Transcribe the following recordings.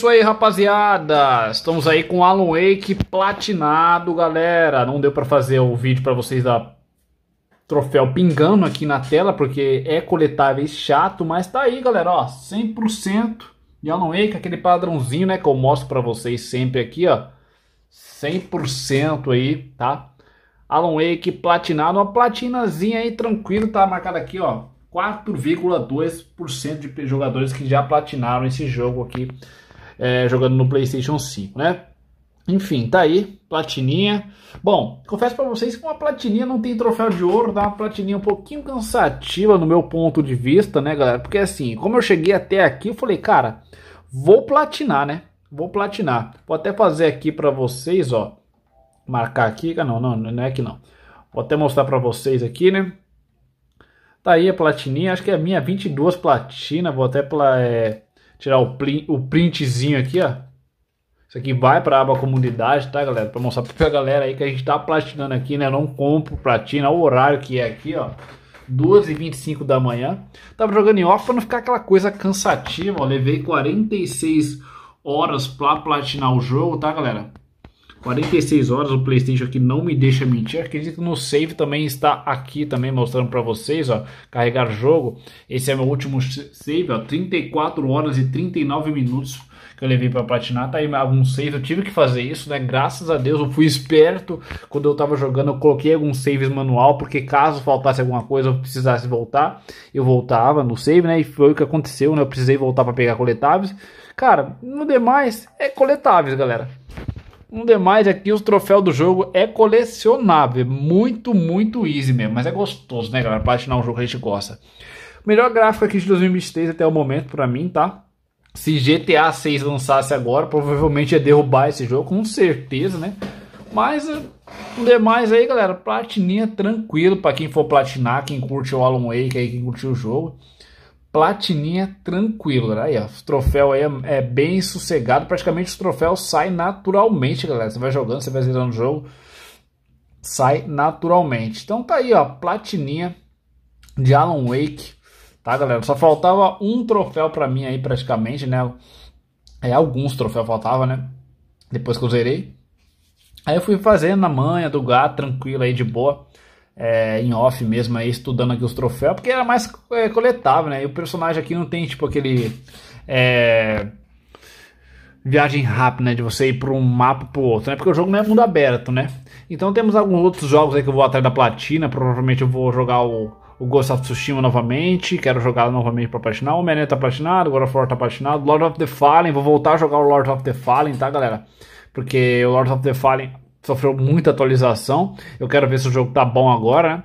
isso aí, rapaziada. Estamos aí com Alan Wake platinado, galera. Não deu para fazer o vídeo para vocês da troféu pingando aqui na tela, porque é coletável e chato, mas tá aí, galera, ó, 100% de Alan Wake, aquele padrãozinho, né, que eu mostro para vocês sempre aqui, ó. 100% aí, tá? Alan Wake platinado, uma platinazinha aí tranquilo, tá marcado aqui, ó. 4,2% de jogadores que já platinaram esse jogo aqui é, jogando no PlayStation 5, né? Enfim, tá aí, platininha. Bom, confesso para vocês que uma platininha não tem troféu de ouro, tá? Uma platininha um pouquinho cansativa no meu ponto de vista, né, galera? Porque assim, como eu cheguei até aqui, eu falei, cara, vou platinar, né? Vou platinar. Vou até fazer aqui para vocês, ó. Marcar aqui, não, não, não é que não. Vou até mostrar para vocês aqui, né? Tá aí a platininha, acho que é a minha 22 platina, vou até pla é, tirar o, plin, o printzinho aqui, ó. Isso aqui vai para a aba comunidade, tá, galera? Para mostrar para a galera aí que a gente tá platinando aqui, né? Não compro platina, o horário que é aqui, ó. 2h25 da manhã. Tava jogando em off para não ficar aquela coisa cansativa, ó. Levei 46 horas para platinar o jogo, tá, galera? 46 horas, o PlayStation aqui não me deixa mentir. Acredito que no save também está aqui também mostrando para vocês, ó, carregar jogo. Esse é meu último save, ó, 34 horas e 39 minutos que eu levei para platinar, tá aí alguns saves, eu tive que fazer isso, né? Graças a Deus eu fui esperto quando eu tava jogando, eu coloquei alguns saves manual, porque caso faltasse alguma coisa, eu precisasse voltar, eu voltava no save, né? E foi o que aconteceu, né? Eu precisei voltar para pegar coletáveis. Cara, no demais é coletáveis, galera. No demais aqui, é os troféus do jogo é colecionável. Muito, muito easy mesmo. Mas é gostoso, né, galera? Platinar um jogo que a gente gosta. Melhor gráfico aqui de 2023 até o momento para mim, tá? Se GTA 6 lançasse agora, provavelmente ia derrubar esse jogo, com certeza, né? Mas um eh, demais aí, galera, platininha tranquilo para quem for platinar, quem curte o Alan Wake aí, quem curtiu o jogo. Platininha tranquila. Né? Aí, ó, o troféu aí é, é, bem sossegado. Praticamente o troféu sai naturalmente, galera. Você vai jogando, você vai zerando o jogo. Sai naturalmente. Então tá aí, ó. Platininha de Alan Wake. Tá, galera? Só faltava um troféu para mim aí, praticamente, né? É, alguns troféus faltava, né? Depois que eu zerei. Aí eu fui fazendo na manha do gato, tranquilo aí, de boa é, em off mesmo aí, estudando aqui os troféus, porque era mais é, coletável, né? E o personagem aqui não tem, tipo, aquele. É, viagem rápida, né? De você ir para um mapa para o outro, né? Porque o jogo não é mundo aberto, né? Então temos alguns outros jogos aí que eu vou atrás da platina. Provavelmente eu vou jogar o, o Ghost of Tsushima novamente. Quero jogar novamente para platinar. O Menet tá platinado, o God of War tá platinado. Lord of the Fallen, vou voltar a jogar o Lord of the Fallen, tá, galera? Porque o Lord of the Fallen sofreu muita atualização. Eu quero ver se o jogo tá bom agora, né?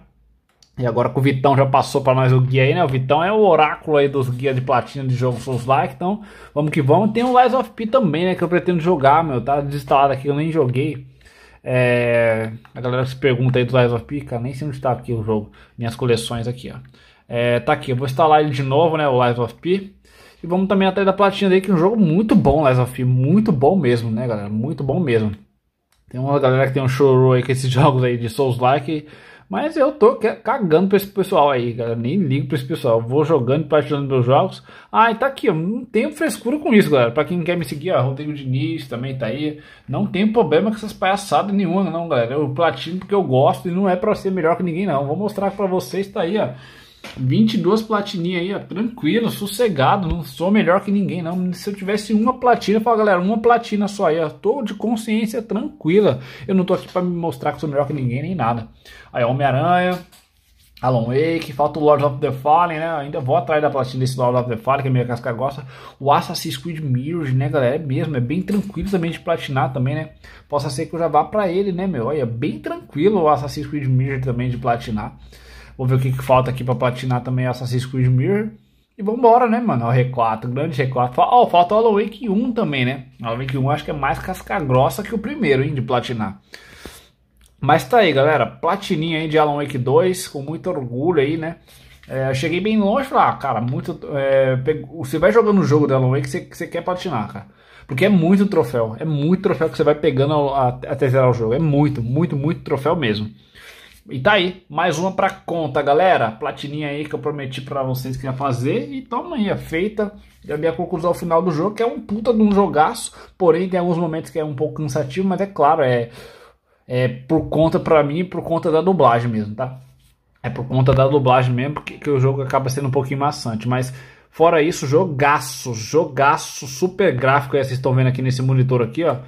E agora que o Vitão já passou para nós o guia aí, né? O Vitão é o oráculo aí dos guias de platina de jogos Souls Like, então vamos que vamos. Tem o Lies of P também, né? Que eu pretendo jogar, meu. Tá desinstalado aqui, eu nem joguei. É... A galera se pergunta aí do Lies of P, cara, nem sei onde tá aqui o jogo. Minhas coleções aqui, ó. É, tá aqui, eu vou instalar ele de novo, né? O Lies of P. E vamos também atrás da platina aí, que é um jogo muito bom, Lies of P. Muito bom mesmo, né, galera? Muito bom mesmo. Tem uma galera que tem um chorou aí com esses jogos aí de Souls-like. Mas eu tô cagando pra esse pessoal aí, galera. Nem ligo pra esse pessoal. vou jogando, e partilhando meus jogos. Ah, e tá aqui, eu não tenho frescura com isso, galera. Pra quem quer me seguir, ó, Rodrigo Diniz também tá aí. Não tem problema com essas palhaçadas nenhuma, não, galera. Eu platino porque eu gosto e não é pra ser melhor que ninguém, não. Vou mostrar pra vocês, tá aí, ó. 22 platininhas aí, ó, tranquilo, sossegado, não sou melhor que ninguém não. Se eu tivesse uma platina, fala galera, uma platina só aí, ó, tô de consciência tranquila. Eu não tô aqui para me mostrar que sou melhor que ninguém nem nada. Aí Homem-Aranha, Alan Wake, falta o Lord of the Fallen, né? Ainda vou atrás da platina desse Lord of the Fallen, que a minha casca gosta. O Assassin's Creed mirage né, galera? É mesmo, é bem tranquilo também de platinar também, né? Possa ser que eu já vá pra ele, né, meu? é bem tranquilo o Assassin's Creed mirage também de platinar. Vou ver o que, que falta aqui pra platinar também Assassin's Creed Mirror. E vambora, né, mano? O R4, grande R4. Ó, oh, falta o Alan Wake 1 também, né? Alan Wake 1 acho que é mais casca grossa que o primeiro, hein, de platinar. Mas tá aí, galera. Platininha aí de Alan Wake 2, com muito orgulho aí, né? É, eu cheguei bem longe e falei, ah, cara, muito. É, pego, você vai jogando o jogo da Alan Wake, você, você quer platinar, cara. Porque é muito troféu. É muito troféu que você vai pegando até zerar o jogo. É muito, muito, muito troféu mesmo. E tá aí, mais uma pra conta, galera. Platininha aí que eu prometi pra vocês que ia fazer. E toma aí, é feita. E a minha conclusão final do jogo, que é um puta de um jogaço. Porém, tem alguns momentos que é um pouco cansativo, mas é claro, é, é por conta pra mim, por conta da dublagem mesmo, tá? É por conta da dublagem mesmo porque que o jogo acaba sendo um pouquinho maçante. Mas fora isso, jogaço, jogaço, super gráfico. Aí vocês estão vendo aqui nesse monitor aqui, ó.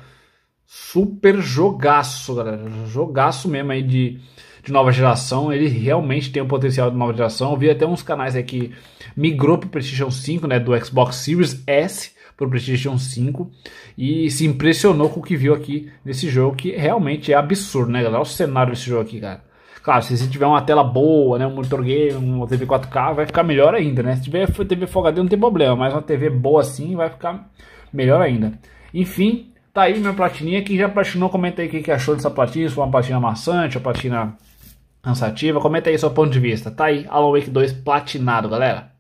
Super jogaço, galera. Jogaço mesmo aí de de nova geração, ele realmente tem um potencial de nova geração. Eu vi até uns canais aqui que migrou pro PlayStation 5, né, do Xbox Series S pro PlayStation 5 e se impressionou com o que viu aqui nesse jogo, que realmente é absurdo, né, galera? Olha o cenário desse jogo aqui, cara. Claro, se você tiver uma tela boa, né, um monitor game, uma TV 4K, vai ficar melhor ainda, né? Se tiver TV folgada não tem problema, mas uma TV boa assim vai ficar melhor ainda. Enfim, tá aí minha platininha. Quem já platinou, comenta aí o que, achou dessa platina, se foi uma platina maçante uma platina cansativa. Comenta aí seu ponto de vista. Tá aí, Alan Wake 2 platinado, galera.